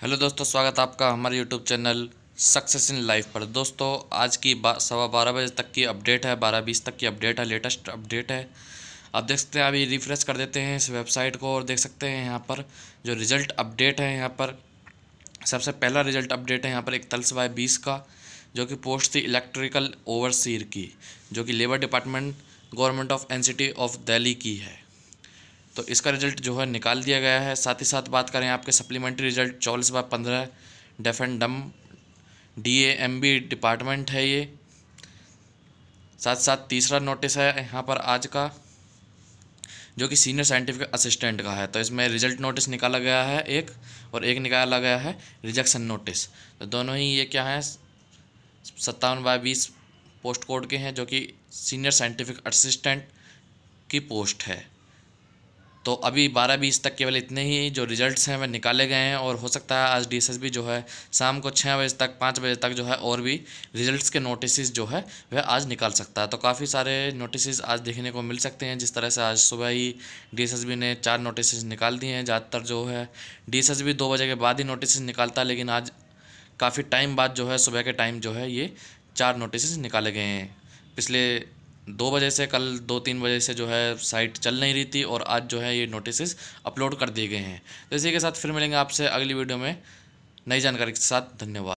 hello दोस्तों स्वागत आपका हमारे YouTube channel success in life पर दोस्तों आज की सवा बारह बजे तक की अपडेट है बारह बीस तक की अपडेट है लेटेस्ट अपडेट है आप देख सकते हैं अभी रिफ्रेश कर देते हैं इस वेबसाइट को और देख सकते हैं यहाँ पर जो रिज़ल्ट अपडेट है यहाँ पर सबसे पहला रिज़ल्ट अपडेट है यहाँ पर इकतालीस बाय बीस का जो कि पोस्ट थी इलेक्ट्रिकल ओवरसीर की जो कि labour department government of NCT of Delhi की है तो इसका रिजल्ट जो है निकाल दिया गया है साथ ही साथ बात करें आपके सप्लीमेंट्री रिजल्ट चौलीस बाय पंद्रह deaf and dumb D A M B department है ये साथ साथ तीसरा नोटिस है यहाँ पर आज का जो कि सीनियर साइंटिफिक असिस्टेंट का है तो इसमें रिजल्ट नोटिस निकाला गया है एक और एक निकाला गया है रिजेक्शन नोटिस तो दोनों ही ये क्या हैं सत्तावन बाय बीस पोस्ट कोड के हैं जो कि सीनियर साइंटिफिक असिस्टेंट की पोस्ट है तो अभी बारह बीस तक केवल इतने ही जो रिजल्ट्स हैं वह निकाले गए हैं और हो सकता है आज डी जो है शाम को छः बजे तक पाँच बजे तक जो है और भी रिजल्ट्स के नोटिस जो है वह आज निकाल सकता है तो काफ़ी सारे नोटिस आज देखने को मिल सकते हैं जिस तरह से आज सुबह ही डी ने चार नोटिस निकाल दिए हैं ज़्यादातर जो है डी एस दो बजे के बाद ही नोटिस निकालता है लेकिन आज काफ़ी टाइम बाद जो है सुबह के टाइम जो है ये चार नोटिस निकाले गए हैं पिछले दो बजे से कल दो तीन बजे से जो है साइट चल नहीं रही थी और आज जो है ये नोटिस अपलोड कर दिए गए हैं तो इसी के साथ फिर मिलेंगे आपसे अगली वीडियो में नई जानकारी के साथ धन्यवाद